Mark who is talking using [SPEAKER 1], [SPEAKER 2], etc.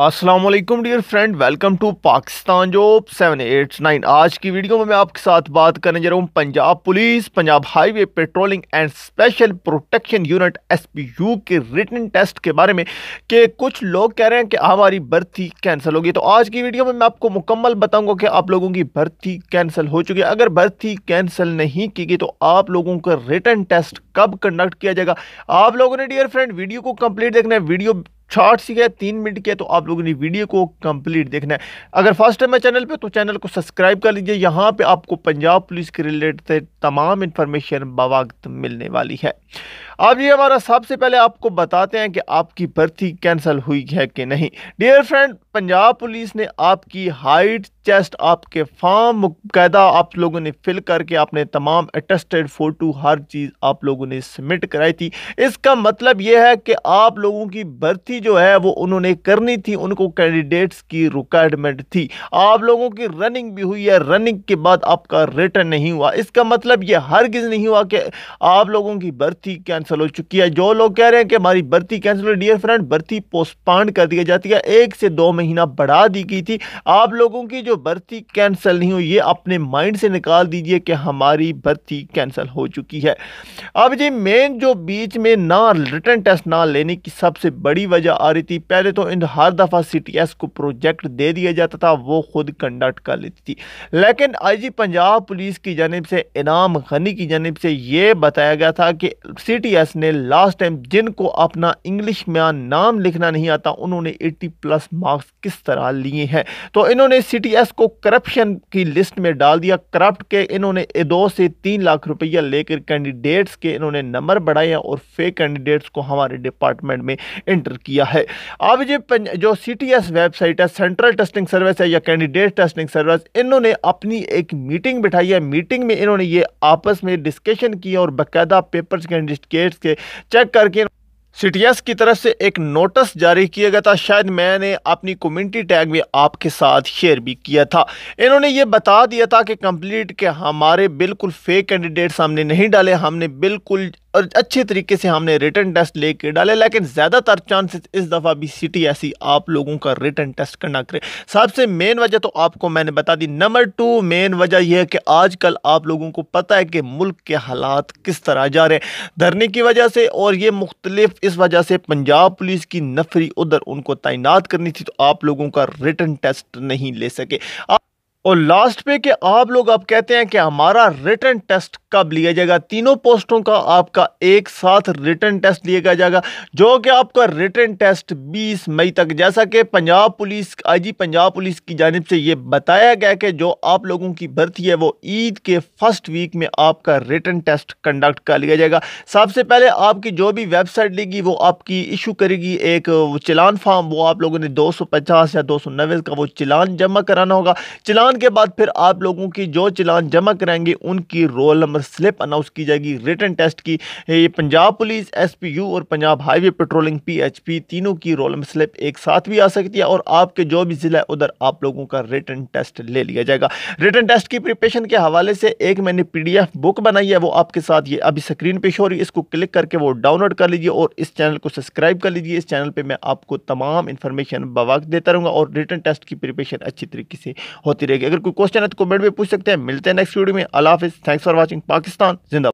[SPEAKER 1] Aslam dear friend welcome to Pakistan job nine आज की video में मैं आपके साथ बात करने जा रहा हूँ Punjab police Punjab highway patrolling and special protection unit यू के रिटर्न टेस्ट के बारे में कि कुछ लोग कह रहे हैं कि हमारी भर्ती कैंसिल होगी तो आज की वीडियो में मैं आपको मुकम्मल बताऊँगा कि आप लोगों की भर्ती कैंसिल हो चुकी है अगर भर्ती कैंसिल नहीं की गई तो आप लोगों का रिटर्न टेस्ट कब कंडक्ट किया जाएगा आप लोगों ने डियर फ्रेंड वीडियो को कंप्लीट देखना है वीडियो शॉर्ट सी है तीन मिनट की है तो आप लोगों ने वीडियो को कंप्लीट देखना है अगर फर्स्ट टाइम है चैनल पर तो चैनल को सब्सक्राइब कर लीजिए यहाँ पे आपको पंजाब पुलिस के रिलेटेड तमाम इन्फॉर्मेशन बवक्त मिलने वाली है अब ये हमारा सबसे पहले आपको बताते हैं कि आपकी भर्ती कैंसिल हुई है कि नहीं डियर फ्रेंड पंजाब पुलिस ने आपकी हाइट चेस्ट आपके फॉर्म मुकैदा आप लोगों ने फिल करके आपने तमाम अटेस्टेड फ़ोटो हर चीज़ आप लोगों ने सबमिट कराई थी इसका मतलब यह है कि आप लोगों की भर्ती जो है वो उन्होंने करनी थी उनको कैंडिडेट्स की रिक्वायरमेंट थी आप लोगों की रनिंग भी हुई है रनिंग के बाद आपका रिटर्न नहीं हुआ इसका मतलब ये हरगिज़ नहीं हुआ कि आप लोगों की भर्ती कैंसिल हो चुकी है जो लोग कह रहे हैं कि हमारी भर्ती कैंसिल हो डियर फ्रेंड भर्ती पोस्टपांड कर दिया जाती है एक से दो महीना बढ़ा दी गई थी आप लोगों की जो भर्ती कैंसिल नहीं हुई ये अपने माइंड से निकाल दीजिए कि हमारी भर्ती कैंसिल हो चुकी है अब जी मेन जो बीच में ना रिटर्न टेस्ट ना लेने की सबसे बड़ी वजह समस्या आ रही थी पहले तो इन हर दफ़ा सी को प्रोजेक्ट दे दिया जाता था वो खुद कंडक्ट कर लेती थी लेकिन आई पंजाब पुलिस की जानब से इनाम खनी की जानब से ये बताया गया था कि सी ने लास्ट टाइम जिनको अपना इंग्लिश में नाम लिखना नहीं आता उन्होंने एट्टी प्लस मार्क्स किस तरह लिए हैं तो इन्होंने सी को करप्शन की लिस्ट में डाल दिया करप्ट के इन्होंने दो से तीन लाख रुपया लेकर कैंडिडेट्स के इन्होंने नंबर बढ़ाया और फेक कैंडिडेट्स को हमारे डिपार्टमेंट में इंटर किया दिया है अब जो जो सी वेबसाइट है सेंट्रल टेस्टिंग सर्विस है या कैंडिडेट टेस्टिंग सर्विस इन्होंने अपनी एक मीटिंग बिठाई है मीटिंग में इन्होंने ये आपस में डिस्कशन की और बाकायदा पेपर्स कैंडिडेट्स के चेक करके सिटियस की तरफ से एक नोटिस जारी किया गया था शायद मैंने अपनी कम्युनिटी टैग में आपके साथ शेयर भी किया था इन्होंने ये बता दिया था कि कंप्लीट के हमारे बिल्कुल फेक कैंडिडेट हमने नहीं डाले हमने बिल्कुल और अच्छे तरीके से हमने रिटर्न टेस्ट लेके डाले लेकिन ज़्यादातर चांसेस इस दफ़ा भी सिटी ऐसी आप लोगों का रिटर्न टेस्ट करना करे सबसे मेन वजह तो आपको मैंने बता दी नंबर टू मेन वजह यह है कि आजकल आप लोगों को पता है कि मुल्क के हालात किस तरह जा रहे हैं धरने की वजह से और ये मुख्तलिफ इस वजह से पंजाब पुलिस की नफरी उधर उनको तैनात करनी थी तो आप लोगों का रिटर्न टेस्ट नहीं ले सके आप और लास्ट पे कि आप लोग अब कहते हैं कि हमारा रिटर्न टेस्ट कब लिया जाएगा तीनों पोस्टों का आपका एक साथ रिटर्न टेस्ट लिया जाएगा जो कि आपका रिटर्न टेस्ट 20 मई तक जैसा कि Punjab police IG Punjab police की जानब से ये बताया गया कि जो आप लोगों की भर्ती है वो ईद के फर्स्ट वीक में आपका रिटर्न टेस्ट कंडक्ट कर लिया जाएगा सबसे पहले आपकी जो भी वेबसाइट लेगी वो आपकी इशू करेगी एक चलान फॉर्म वो आप लोगों ने दो या दो का वो चलान जमा कराना होगा चलान चलान के बाद फिर आप लोगों की जो चलान जमा कराएंगे उनकी रोल नंबर स्लिप अनाउंस की जाएगी रिटर्न टेस्ट की ये पंजाब पुलिस एसपीयू और पंजाब हाईवे पेट्रोलिंग पीएचपी तीनों की रोल नंबर स्लिप एक साथ भी आ सकती है और आपके जो भी ज़िला है उधर आप लोगों का रिटर्न टेस्ट ले लिया जाएगा रिटर्न टेस्ट की प्रिपेशन के हवाले से एक मैंने पी बुक बनाई है वो आपके साथ ये अभी स्क्रीन पे शो हो रही है इसको क्लिक करके वो डाउनलोड कर लीजिए और इस चैनल को सब्सक्राइब कर लीजिए इस चैनल पर मैं आपको तमाम इन्फॉर्मेशन बवाक देता रहूँगा और रिटर्न टेस्ट की प्रिपेशन अच्छी तरीके से होती रहेगी अगर कोई क्वेश्चन है तो कमेंट में पूछ सकते हैं मिलते हैं नेक्स्ट वीडियो में अल्लाह हाफिज थैंक्स फॉर वॉचिंग पाकिस्तान जिंदा